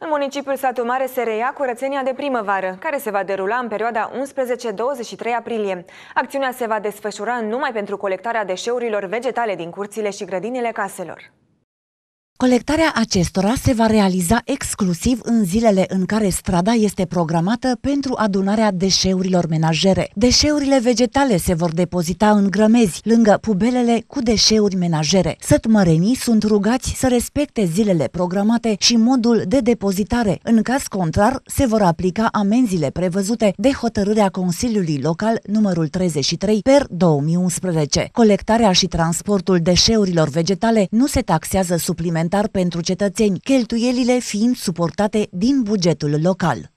În municipiul Satu Mare se reia curățenia de primăvară, care se va derula în perioada 11-23 aprilie. Acțiunea se va desfășura numai pentru colectarea deșeurilor vegetale din curțile și grădinile caselor. Colectarea acestora se va realiza exclusiv în zilele în care strada este programată pentru adunarea deșeurilor menajere. Deșeurile vegetale se vor depozita în grămezi, lângă pubelele cu deșeuri menajere. Sătmărenii sunt rugați să respecte zilele programate și modul de depozitare. În caz contrar, se vor aplica amenziile prevăzute de hotărârea Consiliului Local numărul 33 per 2011. Colectarea și transportul deșeurilor vegetale nu se taxează suplimentar suplimentar pentru cetățeni, cheltuielile fiind suportate din bugetul local.